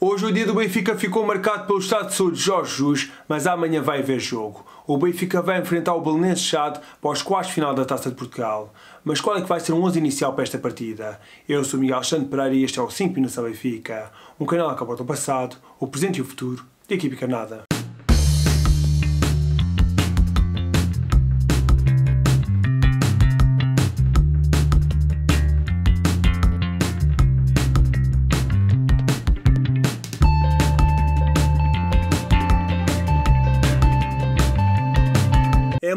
Hoje o dia do Benfica ficou marcado pelo estado de saúde de Jorge Jus, mas amanhã vai haver jogo. O Benfica vai enfrentar o Belenenses para os quartos final da Taça de Portugal. Mas qual é que vai ser o 11 inicial para esta partida? Eu sou Miguel Alexandre Pereira e este é o 5 Minutos da Benfica, um canal que aborda o passado, o presente e o futuro da equipe canada.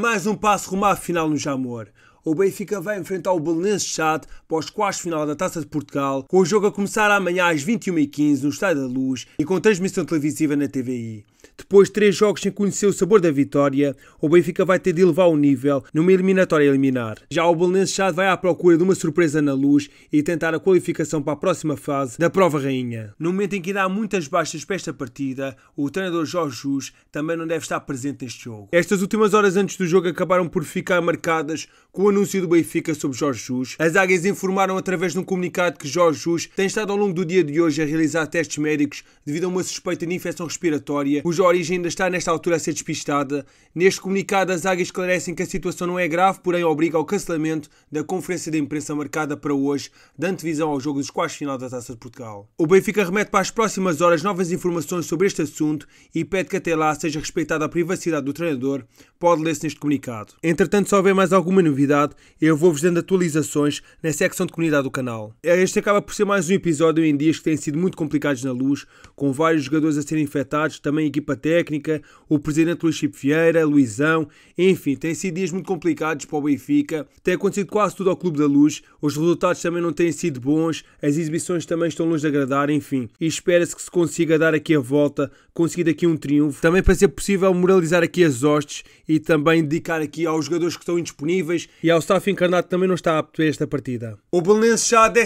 mais um passo rumo à final no Jamor. O Benfica vai enfrentar o Belenenses Chade pós quartos final da Taça de Portugal, com o jogo a começar amanhã às 21h15 no Estádio da Luz e com transmissão televisiva na TVI. Depois de três jogos sem conhecer o sabor da vitória, o Benfica vai ter de elevar o nível numa eliminatória eliminar. Já o Belenenses vai à procura de uma surpresa na luz e tentar a qualificação para a próxima fase da Prova Rainha. No momento em que há muitas baixas para esta partida, o treinador Jorge Jus também não deve estar presente neste jogo. Estas últimas horas antes do jogo acabaram por ficar marcadas com o anúncio do Benfica sobre Jorge Jus. As águias informaram através de um comunicado que Jorge Jus tem estado ao longo do dia de hoje a realizar testes médicos devido a uma suspeita de infecção respiratória cuja origem ainda está nesta altura a ser despistada, neste comunicado as águias esclarecem que a situação não é grave, porém obriga ao cancelamento da conferência de imprensa marcada para hoje, dando visão ao jogo dos quartos final da Taça de Portugal. O Benfica remete para as próximas horas novas informações sobre este assunto e pede que até lá seja respeitada a privacidade do treinador, pode ler-se neste comunicado. Entretanto, se houver mais alguma novidade, eu vou-vos dando atualizações na secção de comunidade do canal. Este acaba por ser mais um episódio em dias que têm sido muito complicados na luz, com vários jogadores a serem infectados, também equipas equipa técnica, o presidente Luís Chipe Vieira, Luizão, enfim, têm sido dias muito complicados para o Benfica. Tem acontecido quase tudo ao Clube da Luz, os resultados também não têm sido bons, as exibições também estão longe de agradar, enfim. E espera-se que se consiga dar aqui a volta, conseguir aqui um triunfo, também para ser possível moralizar aqui as hostes e também dedicar aqui aos jogadores que estão indisponíveis e ao staff encarnado que também não está apto a esta partida. O Belenenses já 11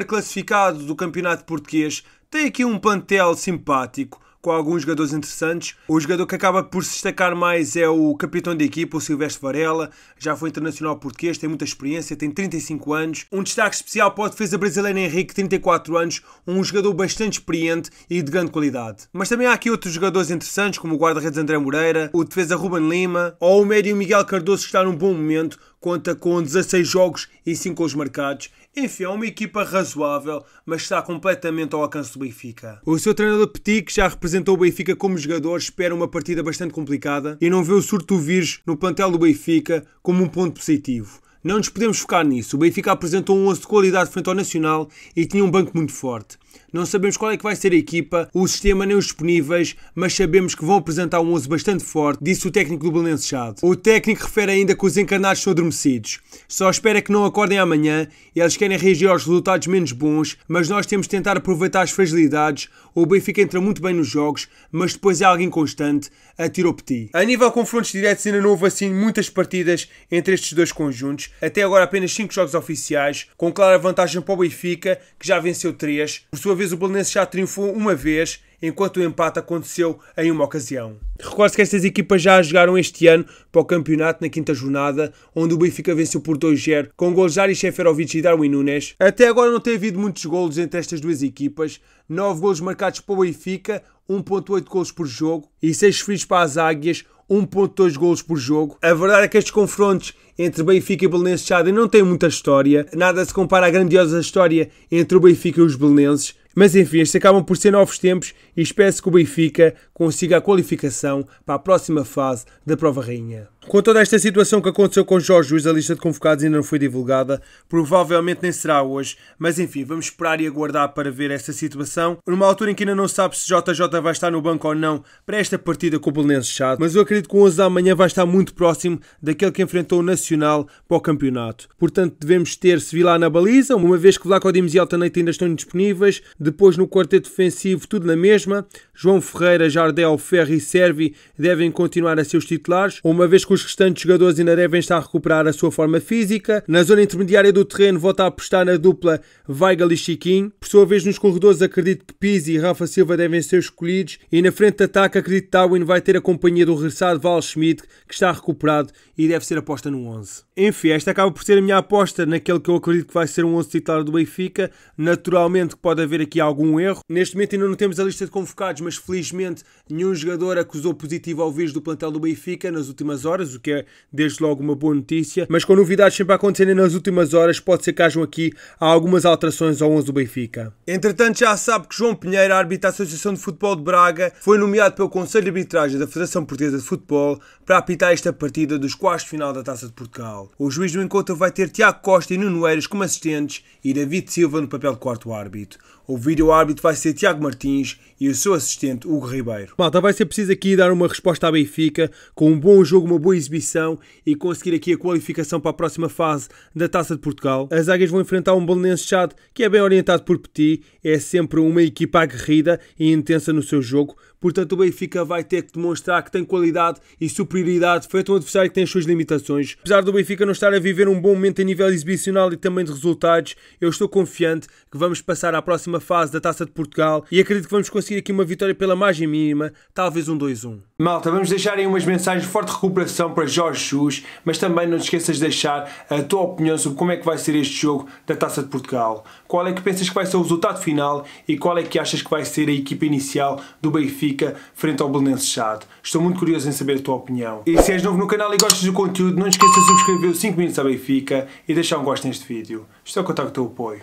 é classificado do Campeonato Português tem aqui um plantel simpático, com alguns jogadores interessantes. O jogador que acaba por se destacar mais é o capitão da equipa, o Silvestre Varela, já foi internacional português, tem muita experiência, tem 35 anos. Um destaque especial para a defesa brasileira Henrique, 34 anos, um jogador bastante experiente e de grande qualidade. Mas também há aqui outros jogadores interessantes, como o guarda-redes André Moreira, o defesa Ruben Lima ou o médio Miguel Cardoso, que está num bom momento conta com 16 jogos e 5 gols marcados. Enfim, é uma equipa razoável, mas está completamente ao alcance do Benfica. O seu treinador Petit, que já representou o Benfica como jogador, espera uma partida bastante complicada e não vê o surto virgem no plantel do Benfica como um ponto positivo. Não nos podemos focar nisso. O Benfica apresentou um 11 de qualidade frente ao Nacional e tinha um banco muito forte. Não sabemos qual é que vai ser a equipa, o sistema nem os disponíveis, mas sabemos que vão apresentar um 11 bastante forte, disse o técnico do Belenense Chade. O técnico refere ainda que os encarnados são adormecidos. Só espera que não acordem amanhã, eles querem reagir aos resultados menos bons, mas nós temos de tentar aproveitar as fragilidades. O Benfica entra muito bem nos jogos, mas depois é alguém constante, tiro Petit. A nível de confrontos diretos ainda não houve assim muitas partidas entre estes dois conjuntos, até agora apenas 5 jogos oficiais, com clara vantagem para o Benfica, que já venceu 3, sua vez, o Belenenses já triunfou uma vez, enquanto o empate aconteceu em uma ocasião. Recordo que estas equipas já jogaram este ano para o campeonato na quinta jornada, onde o Benfica venceu por 2-0, com gols de Ari Sheferovic e Darwin Nunes. Até agora não tem havido muitos golos entre estas duas equipas, 9 golos marcados para o Benfica, 1.8 golos por jogo e 6 feridos para as Águias, 1.2 golos por jogo. A verdade é que estes confrontos entre Benfica e Belenenses Chade não têm muita história. Nada se compara à grandiosa história entre o Benfica e os Belenenses. Mas enfim, estes acabam por ser novos tempos e espero que o Benfica consiga a qualificação para a próxima fase da Prova Rainha. Com toda esta situação que aconteceu com Jorge Luís, a lista de convocados ainda não foi divulgada, provavelmente nem será hoje, mas enfim, vamos esperar e aguardar para ver esta situação. Numa altura em que ainda não sabe se JJ vai estar no banco ou não para esta partida com o Belenense Chato, mas eu acredito que o 11 da manhã vai estar muito próximo daquele que enfrentou o Nacional para o campeonato. Portanto, devemos ter Sevilá na baliza, uma vez que Vlaco Dimes e Altaneita ainda estão indisponíveis, depois no quarteto defensivo tudo na mesma, João Ferreira, Jardel, Ferri e Servi devem continuar a ser os titulares, uma vez que que os restantes jogadores ainda devem estar a recuperar a sua forma física. Na zona intermediária do terreno, volta a apostar na dupla Weigel e Chiquinho. Por sua vez, nos corredores, acredito que Pizzi e Rafa Silva devem ser escolhidos. E na frente de ataque, acredito que Darwin vai ter a companhia do regressado Val Schmidt, que está recuperado e deve ser aposta no 11. Enfim, esta acaba por ser a minha aposta naquele que eu acredito que vai ser um 11 titular do Benfica. Naturalmente pode haver aqui algum erro. Neste momento ainda não temos a lista de convocados, mas felizmente nenhum jogador acusou positivo ao vírus do plantel do Benfica nas últimas horas o que é desde logo uma boa notícia, mas com novidades sempre a acontecerem nas últimas horas, pode ser que hajam aqui algumas alterações ao 11 do Benfica. Entretanto, já sabe que João Pinheiro, árbitro da Associação de Futebol de Braga, foi nomeado pelo Conselho de Arbitragem da Federação Portuguesa de Futebol para apitar esta partida dos quartos de final da Taça de Portugal. O juiz do encontro vai ter Tiago Costa e Nuno Eiras como assistentes e David Silva no papel de quarto árbitro. O vídeo-árbitro vai ser Tiago Martins e o seu assistente Hugo Ribeiro. Malta, vai ser preciso aqui dar uma resposta à Benfica, com um bom jogo, uma boa exibição e conseguir aqui a qualificação para a próxima fase da Taça de Portugal. As águias vão enfrentar um Belenenses chato que é bem orientado por Petit, é sempre uma equipa aguerrida e intensa no seu jogo, Portanto, o Benfica vai ter que demonstrar que tem qualidade e superioridade frente a um adversário que tem as suas limitações. Apesar do Benfica não estar a viver um bom momento a nível exibicional e também de resultados, eu estou confiante que vamos passar à próxima fase da Taça de Portugal e acredito que vamos conseguir aqui uma vitória pela margem mínima, talvez um 2-1. Malta, vamos deixar aí umas mensagens de forte recuperação para Jorge Chus, mas também não te esqueças de deixar a tua opinião sobre como é que vai ser este jogo da Taça de Portugal. Qual é que pensas que vai ser o resultado final e qual é que achas que vai ser a equipa inicial do Benfica Benfica frente ao Belenenses Chade. Estou muito curioso em saber a tua opinião. E se és novo no canal e gostas do conteúdo, não esqueças de subscrever o 5 Minutos à Benfica e deixar um gosto neste vídeo. Estou a é contar com o teu apoio.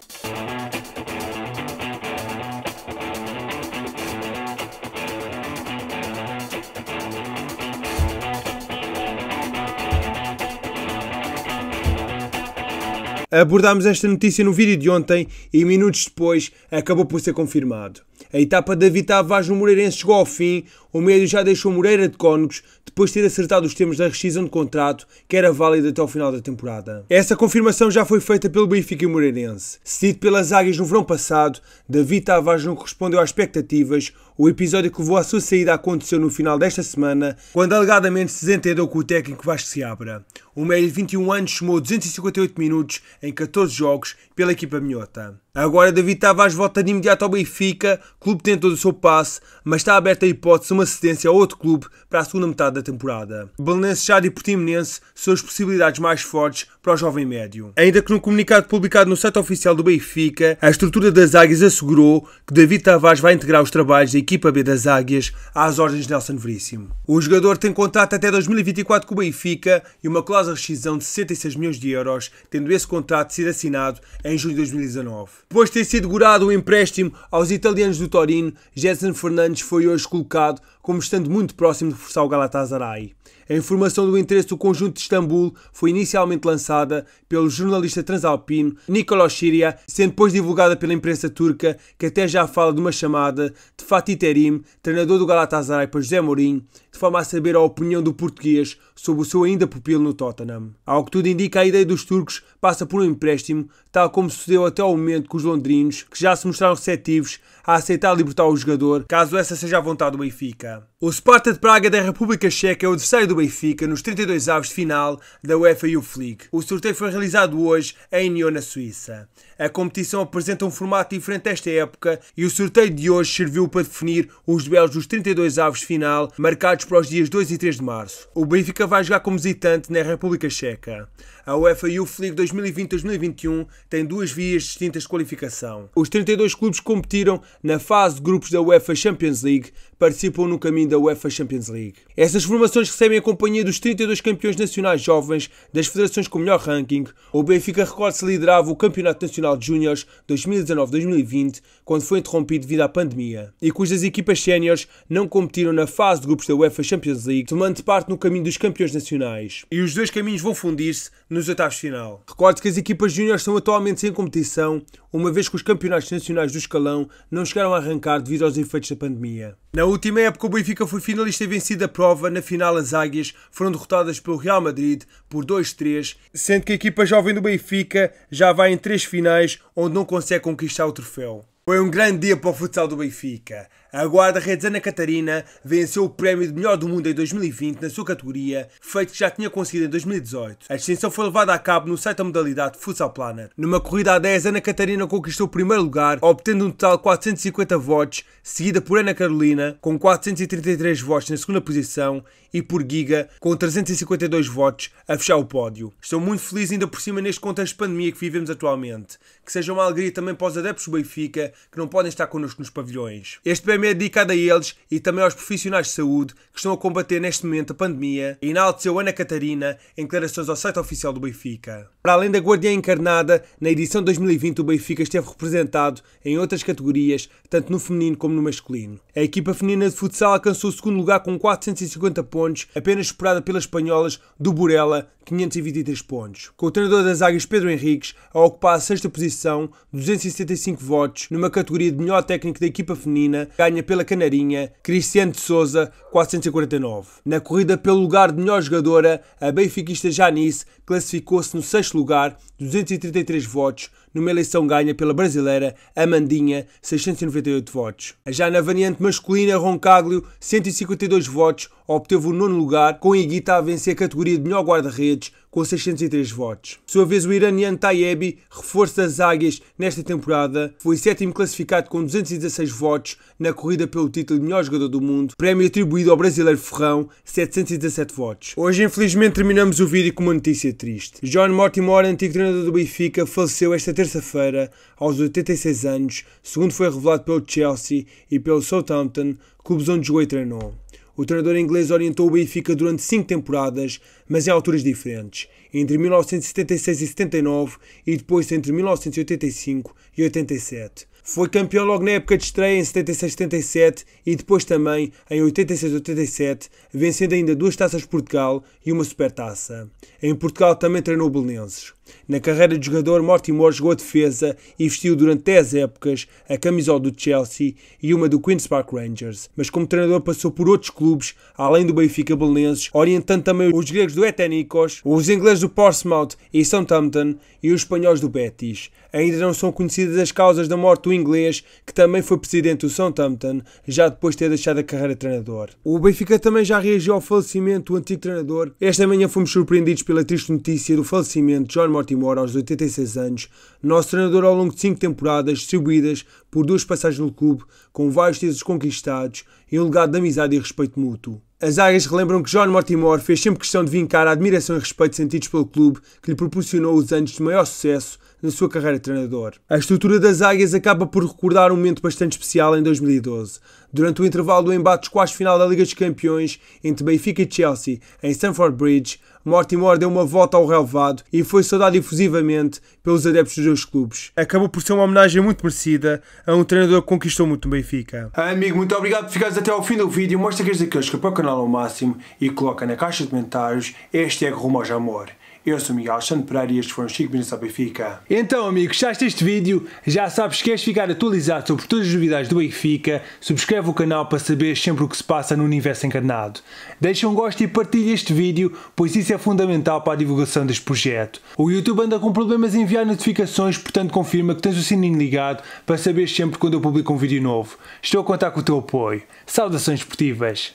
Abordámos esta notícia no vídeo de ontem e minutos depois acabou por ser confirmado. A etapa da Vita Vaz no Moreirense chegou ao fim, o médio já deixou Moreira de Cónegos depois de ter acertado os termos da rescisão de contrato, que era válida até ao final da temporada. Essa confirmação já foi feita pelo Benfica e Moreirense. Cedido pelas águias no verão passado, David Tavares não correspondeu às expectativas, o episódio que levou à sua saída aconteceu no final desta semana, quando alegadamente se desentendeu com o técnico Vasco Seabra. O médio de 21 anos chamou 258 minutos em 14 jogos pela equipa minhota. Agora David Tavares volta de imediato ao Benfica, clube tentou o seu passe, mas está aberta a hipótese de uma cedência a outro clube para a segunda metade da temporada. já e Portimonense são as possibilidades mais fortes para o jovem médio. Ainda que no comunicado publicado no site oficial do Benfica, a estrutura das Águias assegurou que David Tavares vai integrar os trabalhos da equipa B das Águias às ordens de Nelson Veríssimo. O jogador tem contrato até 2024 com o Benfica e uma cláusula de rescisão de 66 milhões de euros, tendo esse contrato sido assinado em junho de 2019. Depois de ter sido gorado um empréstimo aos italianos do Torino, Jetson Fernandes foi hoje colocado como estando muito próximo de forçar o Galatasaray. A informação do interesse do conjunto de Istambul foi inicialmente lançada pelo jornalista transalpino Nicolas Shiria, sendo depois divulgada pela imprensa turca, que até já fala de uma chamada de Fatih Terim, treinador do Galatasaray para José Mourinho, forma a saber a opinião do português sobre o seu ainda pupilo no Tottenham. Ao que tudo indica, a ideia dos turcos passa por um empréstimo, tal como sucedeu até ao momento com os londrinos, que já se mostraram receptivos a aceitar libertar o jogador, caso essa seja a vontade do Benfica. O Sparta de Praga da República Checa é o adversário do Benfica nos 32 avos de final da UEFA Youth League. O sorteio foi realizado hoje em Nyon, na Suíça. A competição apresenta um formato diferente esta época e o sorteio de hoje serviu para definir os duelos dos 32 avos final, marcados para os dias 2 e 3 de março. O Benfica vai jogar como visitante na República Checa. A UEFA Youth League 2020-2021 tem duas vias distintas de qualificação. Os 32 clubes que competiram na fase de grupos da UEFA Champions League participam no caminho da UEFA Champions League. Essas formações recebem a companhia dos 32 campeões nacionais jovens das federações com melhor ranking. O Benfica recorde-se liderava o Campeonato Nacional Nacional de Júniores 2019-2020, quando foi interrompido devido à pandemia, e cujas equipas séniores não competiram na fase de grupos da UEFA Champions League, tomando parte no caminho dos campeões nacionais. E os dois caminhos vão fundir-se nos oitavos de final. Recordo que as equipas júniores estão atualmente sem competição, uma vez que os campeonatos nacionais do escalão não chegaram a arrancar devido aos efeitos da pandemia. Na última época, o Benfica foi finalista e vencido a prova. Na final, as Águias foram derrotadas pelo Real Madrid por 2-3, sendo que a equipa jovem do Benfica já vai em três finais onde não consegue conquistar o troféu. Foi um grande dia para o futsal do Benfica. A guarda-redes Ana Catarina venceu o prémio de melhor do mundo em 2020 na sua categoria, feito que já tinha conseguido em 2018. A distinção foi levada a cabo no site da modalidade Futsal Planner. Numa corrida a 10, Ana Catarina conquistou o primeiro lugar, obtendo um total de 450 votos, seguida por Ana Carolina, com 433 votos na segunda posição, e por Giga, com 352 votos, a fechar o pódio. Estou muito feliz ainda por cima neste contexto de pandemia que vivemos atualmente. Que seja uma alegria também para os adeptos do Benfica, que não podem estar connosco nos pavilhões. Este prémio é dedicada a eles e também aos profissionais de saúde que estão a combater neste momento a pandemia, enalteceu Ana Catarina em declarações ao site oficial do Benfica. Para além da Guardiã Encarnada, na edição 2020 o Benfica esteve representado em outras categorias, tanto no feminino como no masculino. A equipa feminina de futsal alcançou o segundo lugar com 450 pontos, apenas superada pelas espanholas do Burela, 523 pontos. Com o treinador das Águias Pedro Henriques a ocupar a sexta posição, 275 votos, numa categoria de melhor técnico da equipa feminina, ganha pela Canarinha, Cristiane de Souza, 449. Na corrida pelo lugar de melhor jogadora, a benfiquista Janice classificou-se no sexto sexto lugar, 233 votos numa eleição ganha pela brasileira Amandinha, 698 votos. Já na variante masculina, Roncaglio, 152 votos, obteve o nono lugar, com Iguita a vencer a categoria de melhor guarda-redes, com 603 votos. Por sua vez, o iraniano Tayebi, reforço das águias nesta temporada, foi sétimo classificado com 216 votos na corrida pelo título de melhor jogador do mundo, prémio atribuído ao brasileiro Ferrão, 717 votos. Hoje, infelizmente, terminamos o vídeo com uma notícia triste. John Mortimer, antigo treinador do Benfica, faleceu esta terça-feira, aos 86 anos, segundo foi revelado pelo Chelsea e pelo Southampton, clubes onde jogou e treinou. O treinador inglês orientou o Benfica durante cinco temporadas, mas em alturas diferentes, entre 1976 e 79 e depois entre 1985 e 87. Foi campeão logo na época de estreia em 76-77 e depois também em 86-87, vencendo ainda duas taças de Portugal e uma supertaça. Em Portugal também treinou Belenenses. Na carreira de jogador, Mortimer jogou a defesa e vestiu durante 10 épocas a camisola do Chelsea e uma do Queen's Park Rangers, mas como treinador passou por outros clubes, além do Benfica Belenenses, orientando também os gregos do Etenikos, os ingleses do Portsmouth e Southampton e os espanhóis do Betis. Ainda não são conhecidas as causas da morte do inglês, que também foi presidente do Southampton, já depois de ter deixado a carreira de treinador. O Benfica também já reagiu ao falecimento do antigo treinador. Esta manhã fomos surpreendidos pela triste notícia do falecimento de John Mortimer aos 86 anos, nosso treinador ao longo de cinco temporadas distribuídas por duas passagens no clube, com vários títulos conquistados e um legado de amizade e respeito mútuo. As águias relembram que John Mortimore fez sempre questão de vincar a admiração e respeito sentidos pelo clube que lhe proporcionou os anos de maior sucesso na sua carreira de treinador. A estrutura das águias acaba por recordar um momento bastante especial em 2012, durante o intervalo do embate dos quartos final da Liga dos Campeões entre Benfica e Chelsea, em Stamford Bridge, Mortimer deu uma volta ao relevado e foi saudado efusivamente pelos adeptos dos dois clubes. Acabou por ser uma homenagem muito merecida a um treinador que conquistou muito o Benfica. Ah, amigo, muito obrigado por ficares até ao fim do vídeo. Mostra que és daqueles que apoiam o canal ao máximo e coloca na caixa de comentários este é Rumo ao Amor. Eu sou Miguel Alexandre Pereira e estes foram os 5 minutos ao Benfica. Então, amigo, gostaste deste vídeo? Já sabes que queres ficar atualizado sobre todas as novidades do Benfica? Subscreve o canal para saber sempre o que se passa no universo encarnado. Deixa um gosto e partilha este vídeo, pois isso é fundamental para a divulgação deste projeto. O YouTube anda com problemas em enviar notificações, portanto confirma que tens o sininho ligado para saber sempre quando eu publico um vídeo novo. Estou a contar com o teu apoio. Saudações esportivas!